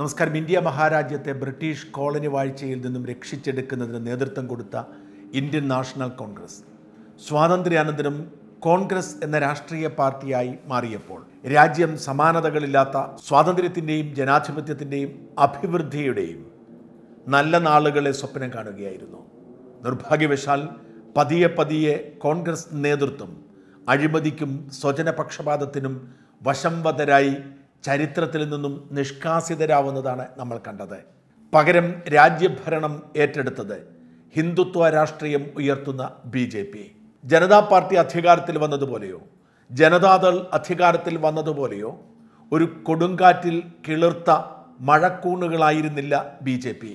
നമസ്കാരം ഇന്ത്യ മഹാരാജ്യത്തെ British colony വാഴ്ചയിൽ നിന്നും രക്ഷിച്ചെടുക്കുന്നതിന് നേതൃത്വം കൊടുത്ത ഇന്ത്യൻ നാഷണൽ കോൺഗ്രസ് സ്വാതന്ത്ര്യാനന്തരം കോൺഗ്രസ് എന്ന രാഷ്ട്രീയ പാർട്ടിയായി മാറിയപ്പോൾ രാജ്യം സമാനതകളില്ലാത്ത സ്വാതന്ത്ര്യത്തിൻ്റെയും ജനാധിപത്യത്തിൻ്റെയും അഭിവൃദ്ധിയുടെയും നല്ല നാളുകളെ സ്വപ്നം കാണുകയായിരുന്നു നിർഭാഗ്യവശാൽ പതിയെ പതിയെ കോൺഗ്രസ് നേതൃത്വം അഴിമതിക്കും സ്വജനപക്ഷപാതത്തിനും വശംവതരായി ചരിത്രത്തിൽ നിന്നും നിഷ്കാസിതരാവുന്നതാണ് നമ്മൾ കണ്ടത് പകരം രാജ്യഭരണം ഏറ്റെടുത്തത് ഹിന്ദുത്വ രാഷ്ട്രീയം ഉയർത്തുന്ന B J P Janata party അധികാരത്തിൽ വന്നതുപോലെയോ ജനതാദൾ അധികാരത്തിൽ വന്നതുപോലെയോ ഒരു കൊടുങ്കാറ്റിൽ കിളിർത്ത മഴക്കൂണുകളായിരുന്നില്ല ബി ജെ പി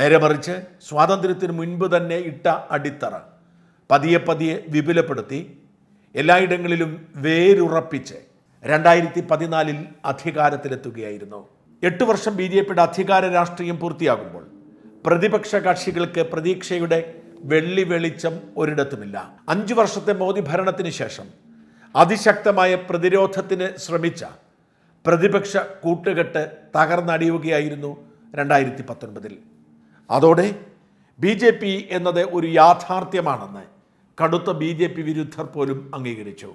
നേരെ മറിച്ച് സ്വാതന്ത്ര്യത്തിന് മുൻപ് തന്നെ ഇട്ട അടിത്തറ പതിയെ പതിയെ വിപുലപ്പെടുത്തി എല്ലായിടങ്ങളിലും വേരുറപ്പിച്ച് രണ്ടായിരത്തി പതിനാലിൽ അധികാരത്തിലെത്തുകയായിരുന്നു എട്ട് വർഷം ബി ജെ പിയുടെ അധികാര രാഷ്ട്രീയം പൂർത്തിയാകുമ്പോൾ പ്രതിപക്ഷ കക്ഷികൾക്ക് പ്രതീക്ഷയുടെ വെള്ളി വെളിച്ചം ഒരിടത്തുമില്ല അഞ്ചു വർഷത്തെ മോദി ഭരണത്തിന് ശേഷം അതിശക്തമായ പ്രതിരോധത്തിന് ശ്രമിച്ച പ്രതിപക്ഷ കൂട്ടുകെട്ട് തകർന്നടിയുകയായിരുന്നു രണ്ടായിരത്തി പത്തൊൻപതിൽ അതോടെ ബി ജെ പി എന്നത് ഒരു യാഥാർത്ഥ്യമാണെന്ന് കടുത്ത ബി ജെ പി വിരുദ്ധർ പോലും അംഗീകരിച്ചു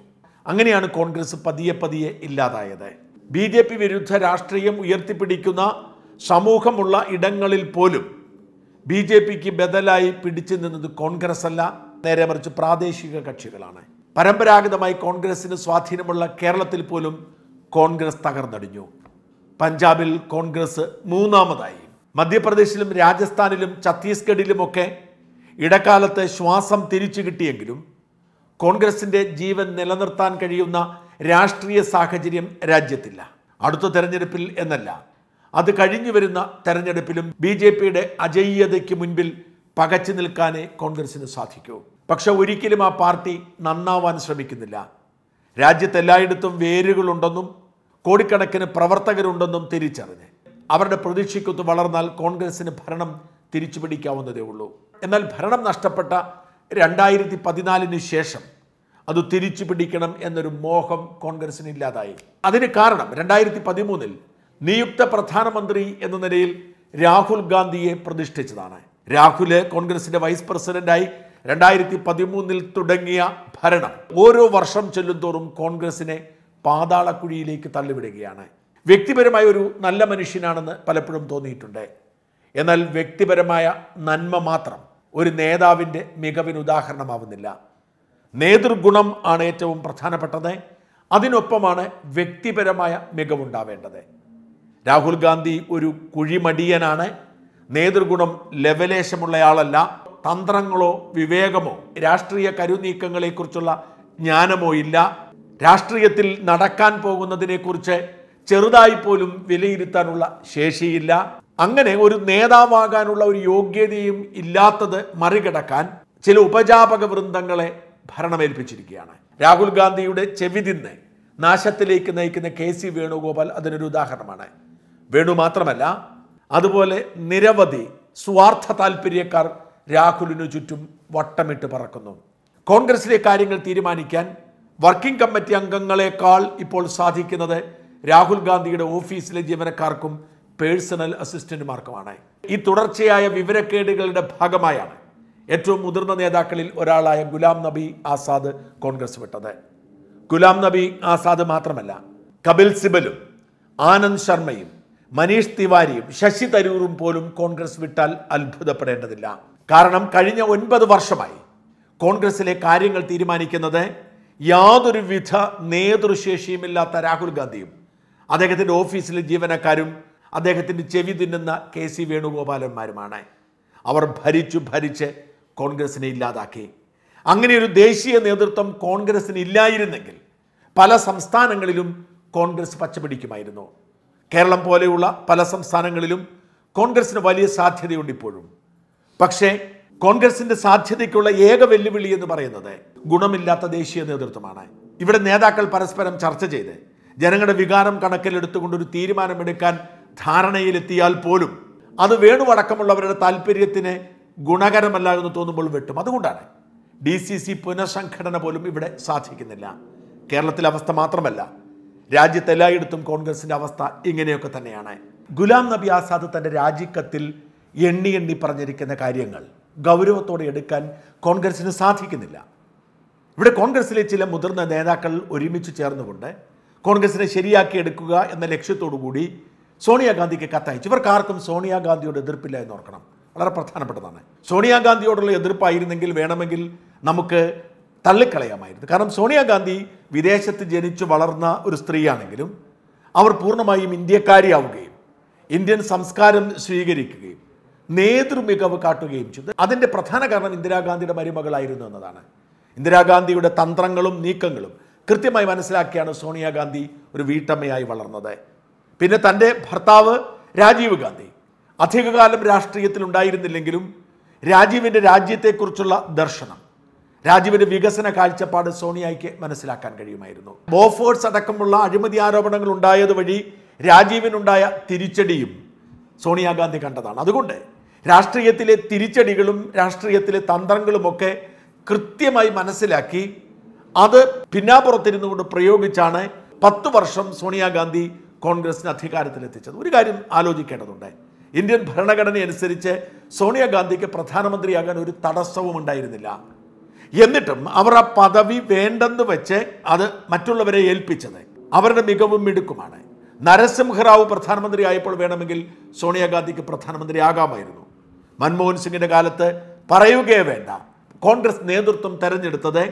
അങ്ങനെയാണ് കോൺഗ്രസ് പതിയെ പതിയെ ഇല്ലാതായത് ബി ജെ പി വിരുദ്ധ രാഷ്ട്രീയം ഉയർത്തിപ്പിടിക്കുന്ന സമൂഹമുള്ള ഇടങ്ങളിൽ പോലും ബി ജെ പിക്ക് ബദലായി പിടിച്ചു നിന്നത് കോൺഗ്രസ് അല്ല നേരെ മറിച്ച് പ്രാദേശിക കക്ഷികളാണ് പരമ്പരാഗതമായി കോൺഗ്രസിന് സ്വാധീനമുള്ള കേരളത്തിൽ പോലും കോൺഗ്രസ് തകർന്നടിഞ്ഞു പഞ്ചാബിൽ കോൺഗ്രസ് മൂന്നാമതായി മധ്യപ്രദേശിലും രാജസ്ഥാനിലും ഛത്തീസ്ഗഡിലുമൊക്കെ ഇടക്കാലത്ത് ശ്വാസം തിരിച്ചു കിട്ടിയെങ്കിലും കോൺഗ്രസിന്റെ ജീവൻ നിലനിർത്താൻ കഴിയുന്ന രാഷ്ട്രീയ സാഹചര്യം രാജ്യത്തില്ല അടുത്ത തെരഞ്ഞെടുപ്പിൽ എന്നല്ല അത് കഴിഞ്ഞു വരുന്ന തെരഞ്ഞെടുപ്പിലും ബി ജെ പിയുടെ അജയ്യതയ്ക്ക് മുൻപിൽ പകച്ചു നിൽക്കാനേ കോൺഗ്രസിന് സാധിക്കൂ പക്ഷെ ഒരിക്കലും ആ പാർട്ടി നന്നാവാൻ ശ്രമിക്കുന്നില്ല രാജ്യത്തെല്ലായിടത്തും വേരുകളുണ്ടെന്നും കോടിക്കണക്കിന് പ്രവർത്തകരുണ്ടെന്നും തിരിച്ചറിഞ്ഞ് അവരുടെ പ്രതീക്ഷയ്ക്കൊത്ത് വളർന്നാൽ കോൺഗ്രസിന് ഭരണം തിരിച്ചുപിടിക്കാവുന്നതേ ഉള്ളൂ എന്നാൽ ഭരണം നഷ്ടപ്പെട്ട രണ്ടായിരത്തി പതിനാലിന് ശേഷം അത് തിരിച്ചു പിടിക്കണം എന്നൊരു മോഹം കോൺഗ്രസിന് ഇല്ലാതായി അതിന് കാരണം രണ്ടായിരത്തി പതിമൂന്നിൽ നിയുക്ത പ്രധാനമന്ത്രി എന്ന നിലയിൽ രാഹുൽ ഗാന്ധിയെ പ്രതിഷ്ഠിച്ചതാണ് രാഹുല് കോൺഗ്രസിന്റെ വൈസ് പ്രസിഡന്റായി രണ്ടായിരത്തി പതിമൂന്നിൽ തുടങ്ങിയ ഭരണം ഓരോ വർഷം ചെല്ലുന്തോറും കോൺഗ്രസിനെ പാതാളക്കുഴിയിലേക്ക് തള്ളിവിടുകയാണ് വ്യക്തിപരമായ ഒരു നല്ല മനുഷ്യനാണെന്ന് പലപ്പോഴും തോന്നിയിട്ടുണ്ട് എന്നാൽ വ്യക്തിപരമായ നന്മ മാത്രം ഒരു നേതാവിൻ്റെ മികവിന് ഉദാഹരണമാവുന്നില്ല നേതൃഗുണം ആണ് ഏറ്റവും പ്രധാനപ്പെട്ടത് അതിനൊപ്പമാണ് വ്യക്തിപരമായ മികവുണ്ടാവേണ്ടത് രാഹുൽ ഗാന്ധി ഒരു കുഴിമടിയനാണ് നേതൃഗുണം ആളല്ല തന്ത്രങ്ങളോ വിവേകമോ രാഷ്ട്രീയ കരുനീക്കങ്ങളെക്കുറിച്ചുള്ള ജ്ഞാനമോ ഇല്ല രാഷ്ട്രീയത്തിൽ നടക്കാൻ പോകുന്നതിനെക്കുറിച്ച് ചെറുതായി പോലും വിലയിരുത്താനുള്ള ശേഷിയില്ല അങ്ങനെ ഒരു നേതാവാകാനുള്ള ഒരു യോഗ്യതയും ഇല്ലാത്തത് മറികടക്കാൻ ചില ഉപജാപക വൃന്ദങ്ങളെ ഭരണമേൽപ്പിച്ചിരിക്കുകയാണ് രാഹുൽ ഗാന്ധിയുടെ ചെവിതിന്ന് നാശത്തിലേക്ക് നയിക്കുന്ന കെ സി വേണുഗോപാൽ അതിനൊരു ഉദാഹരണമാണ് വേണു മാത്രമല്ല അതുപോലെ നിരവധി സ്വാർത്ഥ താല്പര്യക്കാർ രാഹുലിനു ചുറ്റും വട്ടമിട്ട് പറക്കുന്നു കോൺഗ്രസിലെ കാര്യങ്ങൾ തീരുമാനിക്കാൻ വർക്കിംഗ് കമ്മിറ്റി അംഗങ്ങളെക്കാൾ ഇപ്പോൾ സാധിക്കുന്നത് രാഹുൽ ഗാന്ധിയുടെ ഓഫീസിലെ ജീവനക്കാർക്കും പേഴ്സണൽ അസിസ്റ്റന്റുമാർക്കുമാണ് ഈ തുടർച്ചയായ വിവരക്കേടുകളുടെ ഭാഗമായാണ് ഏറ്റവും മുതിർന്ന നേതാക്കളിൽ ഒരാളായ ഗുലാം നബി ആസാദ് കോൺഗ്രസ് വിട്ടത് ഗുലാം നബി ആസാദ് മാത്രമല്ല കപിൽ സിബലും ആനന്ദ് ശർമ്മയും മനീഷ് തിവാരിയും ശശി തരൂറും പോലും കോൺഗ്രസ് വിട്ടാൽ അത്ഭുതപ്പെടേണ്ടതില്ല കാരണം കഴിഞ്ഞ ഒൻപത് വർഷമായി കോൺഗ്രസിലെ കാര്യങ്ങൾ തീരുമാനിക്കുന്നത് യാതൊരു വിധ നേതൃശേഷിയുമില്ലാത്ത രാഹുൽ ഗാന്ധിയും അദ്ദേഹത്തിൻ്റെ ഓഫീസിലെ ജീവനക്കാരും അദ്ദേഹത്തിൻ്റെ ചെവി തിന്നുന്ന കെ സി വേണുഗോപാലന്മാരുമാണ് അവർ ഭരിച്ചു ഭരിച്ച് കോൺഗ്രസിനെ ഇല്ലാതാക്കി അങ്ങനെ ഒരു ദേശീയ നേതൃത്വം കോൺഗ്രസിന് ഇല്ലായിരുന്നെങ്കിൽ പല സംസ്ഥാനങ്ങളിലും കോൺഗ്രസ് പച്ചപിടിക്കുമായിരുന്നു കേരളം പോലെയുള്ള പല സംസ്ഥാനങ്ങളിലും കോൺഗ്രസിന് വലിയ സാധ്യതയുണ്ട് ഇപ്പോഴും പക്ഷേ കോൺഗ്രസിൻ്റെ സാധ്യതയ്ക്കുള്ള ഏക വെല്ലുവിളി എന്ന് പറയുന്നത് ഗുണമില്ലാത്ത ദേശീയ നേതൃത്വമാണ് ഇവിടെ നേതാക്കൾ പരസ്പരം ചർച്ച ചെയ്ത് ജനങ്ങളുടെ വികാരം കണക്കിലെടുത്തുകൊണ്ട് ഒരു തീരുമാനമെടുക്കാൻ ധാരണയിലെത്തിയാൽ പോലും അത് വേണുവടക്കമുള്ളവരുടെ താല്പര്യത്തിന് ഗുണകരമല്ല എന്ന് തോന്നുമ്പോൾ വെട്ടും അതുകൊണ്ടാണ് ഡി സി സി പുനഃസംഘടന പോലും ഇവിടെ സാധിക്കുന്നില്ല കേരളത്തിലെ അവസ്ഥ മാത്രമല്ല രാജ്യത്ത് എല്ലായിടത്തും കോൺഗ്രസിൻ്റെ അവസ്ഥ ഇങ്ങനെയൊക്കെ തന്നെയാണ് ഗുലാം നബി ആസാദ് തൻ്റെ രാജിക്കത്തിൽ എണ്ണി എണ്ണി പറഞ്ഞിരിക്കുന്ന കാര്യങ്ങൾ ഗൗരവത്തോടെ എടുക്കാൻ കോൺഗ്രസിന് സാധിക്കുന്നില്ല ഇവിടെ കോൺഗ്രസിലെ ചില മുതിർന്ന നേതാക്കൾ ഒരുമിച്ച് ചേർന്നുകൊണ്ട് കോൺഗ്രസിനെ ശരിയാക്കി എടുക്കുക എന്ന ലക്ഷ്യത്തോടു കൂടി സോണിയാഗാന്ധിക്ക് കത്തയച്ചു ആർക്കും സോണിയാഗാന്ധിയോട് എതിർപ്പില്ല എന്ന് ഓർക്കണം വളരെ പ്രധാനപ്പെട്ടതാണ് സോണിയാഗാന്ധിയോടുള്ള എതിർപ്പായിരുന്നെങ്കിൽ വേണമെങ്കിൽ നമുക്ക് തള്ളിക്കളയാമായിരുന്നു കാരണം സോണിയാഗാന്ധി വിദേശത്ത് ജനിച്ചു വളർന്ന ഒരു സ്ത്രീയാണെങ്കിലും അവർ പൂർണ്ണമായും ഇന്ത്യക്കാരിയാവുകയും ഇന്ത്യൻ സംസ്കാരം സ്വീകരിക്കുകയും നേതൃമികവ് കാട്ടുകയും ചെയ്തു അതിൻ്റെ പ്രധാന കാരണം ഇന്ദിരാഗാന്ധിയുടെ മരുമകളായിരുന്നു എന്നതാണ് ഇന്ദിരാഗാന്ധിയുടെ തന്ത്രങ്ങളും നീക്കങ്ങളും കൃത്യമായി മനസ്സിലാക്കിയാണ് സോണിയാഗാന്ധി ഒരു വീട്ടമ്മയായി വളർന്നത് പിന്നെ തൻ്റെ ഭർത്താവ് രാജീവ് ഗാന്ധി അധികകാലം രാഷ്ട്രീയത്തിൽ ഉണ്ടായിരുന്നില്ലെങ്കിലും രാജീവിൻ്റെ രാജ്യത്തെക്കുറിച്ചുള്ള ദർശനം രാജീവിൻ്റെ വികസന കാഴ്ചപ്പാട് സോണിയയ്ക്ക് മനസ്സിലാക്കാൻ കഴിയുമായിരുന്നു ബോഫോഴ്സ് അടക്കമുള്ള അഴിമതി ആരോപണങ്ങൾ ഉണ്ടായത് വഴി രാജീവിനുണ്ടായ തിരിച്ചടിയും സോണിയാഗാന്ധി കണ്ടതാണ് അതുകൊണ്ട് രാഷ്ട്രീയത്തിലെ തിരിച്ചടികളും രാഷ്ട്രീയത്തിലെ തന്ത്രങ്ങളുമൊക്കെ കൃത്യമായി മനസ്സിലാക്കി അത് പിന്നാപ്പുറത്തിരുന്നുകൊണ്ട് പ്രയോഗിച്ചാണ് പത്തു വർഷം സോണിയാഗാന്ധി കോൺഗ്രസിന് അധികാരത്തിലെത്തിച്ചത് ഒരു കാര്യം ആലോചിക്കേണ്ടതുണ്ട് ഇന്ത്യൻ ഭരണഘടനയനുസരിച്ച് സോണിയാഗാന്ധിക്ക് പ്രധാനമന്ത്രിയാകാൻ ഒരു തടസ്സവും ഉണ്ടായിരുന്നില്ല എന്നിട്ടും അവർ ആ പദവി വേണ്ടെന്ന് വെച്ച് അത് മറ്റുള്ളവരെ ഏൽപ്പിച്ചത് അവരുടെ മികവും മിടുക്കുമാണ് നരസിംഹറാവു ആയപ്പോൾ വേണമെങ്കിൽ സോണിയാഗാന്ധിക്ക് ആകാമായിരുന്നു മൻമോഹൻ സിംഗിൻ്റെ കാലത്ത് പറയുകയേ വേണ്ട കോൺഗ്രസ് നേതൃത്വം തെരഞ്ഞെടുത്തത്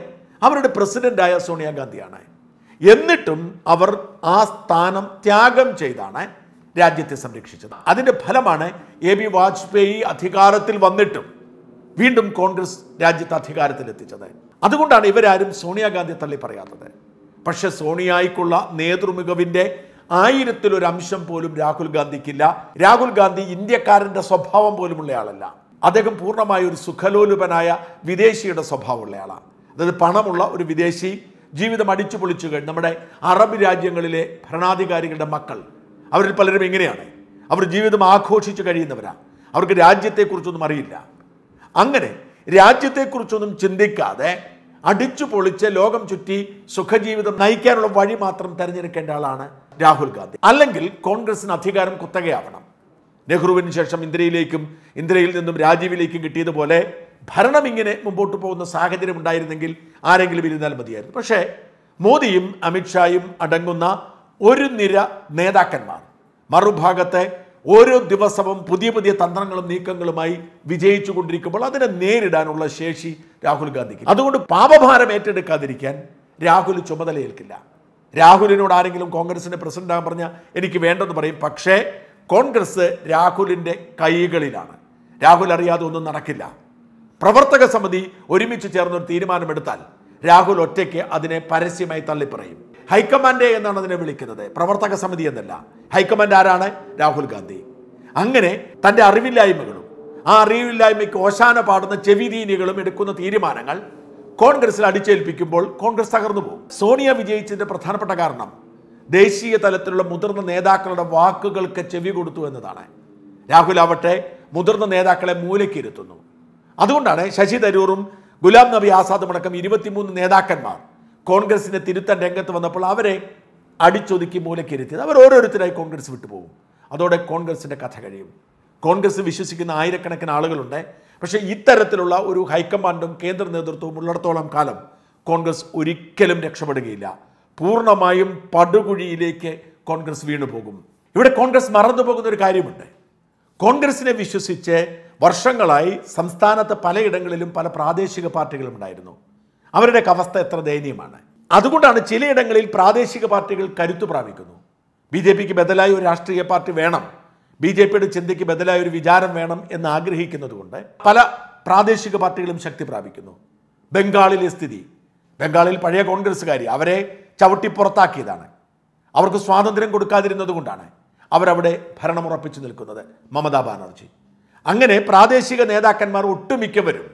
അവരുടെ പ്രസിഡന്റായ സോണിയാഗാന്ധിയാണ് എന്നിട്ടും അവർ ആ സ്ഥാനം ത്യാഗം ചെയ്താണ് രാജ്യത്തെ സംരക്ഷിച്ചത് അതിൻ്റെ ഫലമാണ് എ ബി വാജ്പേയി അധികാരത്തിൽ വന്നിട്ടും വീണ്ടും കോൺഗ്രസ് രാജ്യത്ത് അധികാരത്തിൽ എത്തിച്ചത് അതുകൊണ്ടാണ് ഇവരാരും സോണിയാഗാന്ധിയെ തള്ളി പറയാത്തത് പക്ഷെ സോണിയായിക്കുള്ള നേതൃമികവിൻ്റെ ആയിരത്തിലൊരംശം അംശം പോലും രാഹുൽ ഗാന്ധിക്കില്ല രാഹുൽ ഗാന്ധി ഇന്ത്യക്കാരൻ്റെ സ്വഭാവം പോലുമുള്ള ആളല്ല അദ്ദേഹം പൂർണ്ണമായ ഒരു സുഖലോലുപനായ വിദേശിയുടെ സ്വഭാവമുള്ള ആളാണ് അതായത് പണമുള്ള ഒരു വിദേശി ജീവിതം അടിച്ചു പൊളിച്ചു കഴിഞ്ഞു നമ്മുടെ അറബ് രാജ്യങ്ങളിലെ ഭരണാധികാരികളുടെ മക്കൾ അവരിൽ പലരും എങ്ങനെയാണ് അവർ ജീവിതം ആഘോഷിച്ച് കഴിയുന്നവരാണ് അവർക്ക് രാജ്യത്തെക്കുറിച്ചൊന്നും അറിയില്ല അങ്ങനെ രാജ്യത്തെക്കുറിച്ചൊന്നും ചിന്തിക്കാതെ അടിച്ചു പൊളിച്ച് ലോകം ചുറ്റി സുഖജീവിതം നയിക്കാനുള്ള വഴി മാത്രം തിരഞ്ഞെടുക്കേണ്ട ആളാണ് രാഹുൽ ഗാന്ധി അല്ലെങ്കിൽ കോൺഗ്രസിന് അധികാരം കുത്തകയാവണം നെഹ്റുവിന് ശേഷം ഇന്ദിരയിലേക്കും ഇന്ദിരയിൽ നിന്നും രാജീവിലേക്കും കിട്ടിയതുപോലെ ഭരണം ഇങ്ങനെ മുമ്പോട്ട് പോകുന്ന സാഹചര്യം ഉണ്ടായിരുന്നെങ്കിൽ ആരെങ്കിലും ഇരുന്നാൽ മതിയായിരുന്നു പക്ഷേ മോദിയും അമിത്ഷായും അടങ്ങുന്ന ഒരു നിര നേതാക്കന്മാർ മറുഭാഗത്തെ ഓരോ ദിവസവും പുതിയ പുതിയ തന്ത്രങ്ങളും നീക്കങ്ങളുമായി വിജയിച്ചു കൊണ്ടിരിക്കുമ്പോൾ അതിനെ നേരിടാനുള്ള ശേഷി രാഹുൽ ഗാന്ധിക്ക് അതുകൊണ്ട് പാപഭാരം ഏറ്റെടുക്കാതിരിക്കാൻ രാഹുൽ ചുമതലയേൽക്കില്ല രാഹുലിനോട് ആരെങ്കിലും കോൺഗ്രസിൻ്റെ പ്രസിഡന്റ് ആകാൻ പറഞ്ഞാൽ എനിക്ക് വേണ്ടെന്ന് പറയും പക്ഷേ കോൺഗ്രസ് രാഹുലിൻ്റെ കൈകളിലാണ് രാഹുൽ അറിയാതെ ഒന്നും നടക്കില്ല പ്രവർത്തക സമിതി ഒരുമിച്ച് ചേർന്നൊരു തീരുമാനമെടുത്താൽ രാഹുൽ ഒറ്റയ്ക്ക് അതിനെ പരസ്യമായി തള്ളിപ്പറയും ഹൈക്കമാൻഡ് എന്നാണ് അതിനെ വിളിക്കുന്നത് പ്രവർത്തക സമിതി എന്നല്ല ഹൈക്കമാൻഡ് ആരാണ് രാഹുൽ ഗാന്ധി അങ്ങനെ തൻ്റെ അറിവില്ലായ്മകളും ആ അറിവില്ലായ്മയ്ക്ക് ഓശാന പാടുന്ന ചെവിതീനികളും എടുക്കുന്ന തീരുമാനങ്ങൾ കോൺഗ്രസിൽ അടിച്ചേൽപ്പിക്കുമ്പോൾ കോൺഗ്രസ് തകർന്നു പോകും സോണിയ വിജയിച്ചതിൻ്റെ പ്രധാനപ്പെട്ട കാരണം ദേശീയ തലത്തിലുള്ള മുതിർന്ന നേതാക്കളുടെ വാക്കുകൾക്ക് ചെവി കൊടുത്തു എന്നതാണ് രാഹുൽ ആവട്ടെ മുതിർന്ന നേതാക്കളെ മൂലക്കിരുത്തുന്നു അതുകൊണ്ടാണ് ശശി തരൂറും ഗുലാം നബി ആസാദും അടക്കം ഇരുപത്തിമൂന്ന് നേതാക്കന്മാർ കോൺഗ്രസിനെ തിരുത്താൻ രംഗത്ത് വന്നപ്പോൾ അവരെ അടിച്ചൊതുക്കി മൂലക്കിരുത്തിയത് അവർ ഓരോരുത്തരായി കോൺഗ്രസ് വിട്ടുപോകും അതോടെ കോൺഗ്രസിൻ്റെ കഥ കഴിയും കോൺഗ്രസ് വിശ്വസിക്കുന്ന ആയിരക്കണക്കിന് ആളുകളുണ്ട് പക്ഷേ ഇത്തരത്തിലുള്ള ഒരു ഹൈക്കമാൻഡും കേന്ദ്ര നേതൃത്വവും ഉള്ളിടത്തോളം കാലം കോൺഗ്രസ് ഒരിക്കലും രക്ഷപ്പെടുകയില്ല പൂർണ്ണമായും പടുകുഴിയിലേക്ക് കോൺഗ്രസ് വീണുപോകും ഇവിടെ കോൺഗ്രസ് മറന്നു പോകുന്ന ഒരു കാര്യമുണ്ട് കോൺഗ്രസിനെ വിശ്വസിച്ച് വർഷങ്ങളായി സംസ്ഥാനത്ത് പലയിടങ്ങളിലും പല പ്രാദേശിക പാർട്ടികളും ഉണ്ടായിരുന്നു അവരുടെ അവസ്ഥ എത്ര ദയനീയമാണ് അതുകൊണ്ടാണ് ചിലയിടങ്ങളിൽ പ്രാദേശിക പാർട്ടികൾ കരുത്തു പ്രാപിക്കുന്നു ബി ജെ പിക്ക് ബദലായ ഒരു രാഷ്ട്രീയ പാർട്ടി വേണം ബി ജെ പിയുടെ ചിന്തയ്ക്ക് ബദലായ ഒരു വിചാരം വേണം എന്ന് ആഗ്രഹിക്കുന്നതുകൊണ്ട് പല പ്രാദേശിക പാർട്ടികളും ശക്തി പ്രാപിക്കുന്നു ബംഗാളിലെ സ്ഥിതി ബംഗാളിൽ പഴയ കോൺഗ്രസ്സുകാരി അവരെ ചവിട്ടിപ്പുറത്താക്കിയതാണ് അവർക്ക് സ്വാതന്ത്ര്യം കൊടുക്കാതിരുന്നതുകൊണ്ടാണ് അവരവിടെ ഭരണമുറപ്പിച്ചു നിൽക്കുന്നത് മമതാ ബാനർജി അങ്ങനെ പ്രാദേശിക നേതാക്കന്മാർ ഒട്ടുമിക്കവരും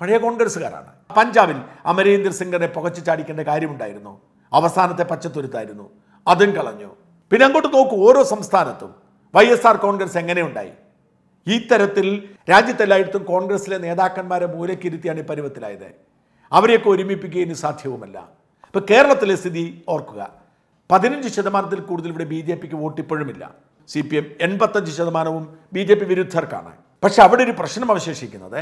പഴയ കോൺഗ്രസ്സുകാരാണ് പഞ്ചാബിൽ അമരീന്ദർ സിംഗിനെ പുകച്ചു ചാടിക്കേണ്ട കാര്യമുണ്ടായിരുന്നു അവസാനത്തെ പച്ചത്തുരുത്തായിരുന്നു അതും കളഞ്ഞു പിന്നെ അങ്ങോട്ട് നോക്കൂ ഓരോ സംസ്ഥാനത്തും വൈ എസ് ആർ കോൺഗ്രസ് എങ്ങനെയുണ്ടായി ഈ തരത്തിൽ രാജ്യത്തെല്ലായിടത്തും കോൺഗ്രസിലെ നേതാക്കന്മാരെ മൂലക്കിരുത്തിയാണ് ഈ പരുവത്തിലായത് അവരെയൊക്കെ ഒരുമിപ്പിക്കുകയും സാധ്യവുമല്ല ഇപ്പൊ കേരളത്തിലെ സ്ഥിതി ഓർക്കുക പതിനഞ്ച് ശതമാനത്തിൽ കൂടുതൽ ഇവിടെ ബി ജെ പിക്ക് വോട്ടിപ്പോഴുമില്ല സി പി എം എൺപത്തഞ്ച് ശതമാനവും ബി ജെ പി വിരുദ്ധർക്കാണ് പക്ഷെ അവിടെ ഒരു പ്രശ്നം അവശേഷിക്കുന്നത്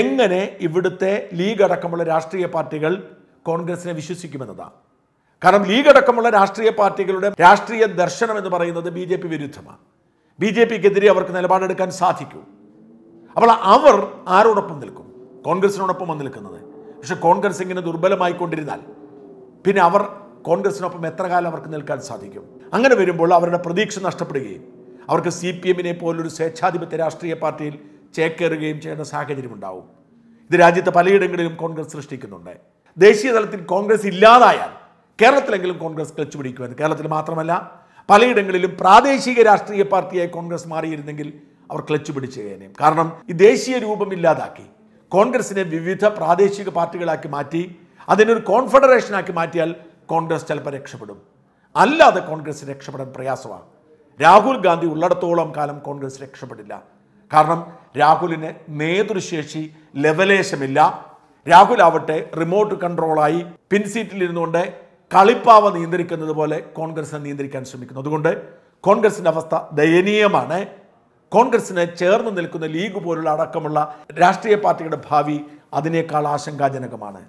എങ്ങനെ ഇവിടുത്തെ ലീഗ് അടക്കമുള്ള രാഷ്ട്രീയ പാർട്ടികൾ കോൺഗ്രസിനെ വിശ്വസിക്കുമെന്നതാണ് കാരണം ലീഗ് അടക്കമുള്ള രാഷ്ട്രീയ പാർട്ടികളുടെ രാഷ്ട്രീയ ദർശനം എന്ന് പറയുന്നത് ബി ജെ പി വിരുദ്ധമാണ് ബി ജെ പിക്കെതിരെ അവർക്ക് നിലപാടെടുക്കാൻ സാധിക്കൂ അപ്പോൾ അവർ ആരോടൊപ്പം നിൽക്കും കോൺഗ്രസിനോടൊപ്പം വന്ന് നിൽക്കുന്നത് പക്ഷെ കോൺഗ്രസ് ഇങ്ങനെ ദുർബലമായിക്കൊണ്ടിരുന്നാൽ പിന്നെ അവർ കോൺഗ്രസിനൊപ്പം എത്ര കാലം അവർക്ക് നിൽക്കാൻ സാധിക്കും അങ്ങനെ വരുമ്പോൾ അവരുടെ പ്രതീക്ഷ നഷ്ടപ്പെടുകയും അവർക്ക് സി പി എമ്മിനെ പോലൊരു സ്വേച്ഛാധിപത്യ രാഷ്ട്രീയ പാർട്ടിയിൽ ചേക്കേറുകയും ചെയ്യുന്ന സാഹചര്യമുണ്ടാവും ഇത് രാജ്യത്തെ പലയിടങ്ങളിലും കോൺഗ്രസ് സൃഷ്ടിക്കുന്നുണ്ട് ദേശീയ തലത്തിൽ കോൺഗ്രസ് ഇല്ലാതായാൽ കേരളത്തിലെങ്കിലും കോൺഗ്രസ് ക്ലച്ച് പിടിക്കുമായിരുന്നു കേരളത്തിൽ മാത്രമല്ല പലയിടങ്ങളിലും പ്രാദേശിക രാഷ്ട്രീയ പാർട്ടിയായി കോൺഗ്രസ് മാറിയിരുന്നെങ്കിൽ അവർ ക്ലച്ച് പിടിച്ചേനേയും കാരണം ഈ ദേശീയ രൂപം ഇല്ലാതാക്കി കോൺഗ്രസിനെ വിവിധ പ്രാദേശിക പാർട്ടികളാക്കി മാറ്റി അതിനൊരു കോൺഫെഡറേഷനാക്കി മാറ്റിയാൽ കോൺഗ്രസ് ചിലപ്പോൾ രക്ഷപ്പെടും അല്ലാതെ കോൺഗ്രസ് രക്ഷപ്പെടാൻ പ്രയാസമാണ് രാഹുൽ ഗാന്ധി ഉള്ളിടത്തോളം കാലം കോൺഗ്രസ് രക്ഷപ്പെടില്ല കാരണം രാഹുലിന് നേതൃശേഷി ലവലേശമില്ല രാഹുൽ ആവട്ടെ റിമോട്ട് കൺട്രോളായി പിൻസീറ്റിലിരുന്നുകൊണ്ട് കളിപ്പാവ നിയന്ത്രിക്കുന്നത് പോലെ കോൺഗ്രസിനെ നിയന്ത്രിക്കാൻ ശ്രമിക്കുന്നു അതുകൊണ്ട് കോൺഗ്രസിൻ്റെ അവസ്ഥ ദയനീയമാണ് കോൺഗ്രസിന് ചേർന്ന് നിൽക്കുന്ന ലീഗ് പോലുള്ള അടക്കമുള്ള രാഷ്ട്രീയ പാർട്ടിയുടെ ഭാവി അതിനേക്കാൾ ആശങ്കാജനകമാണ്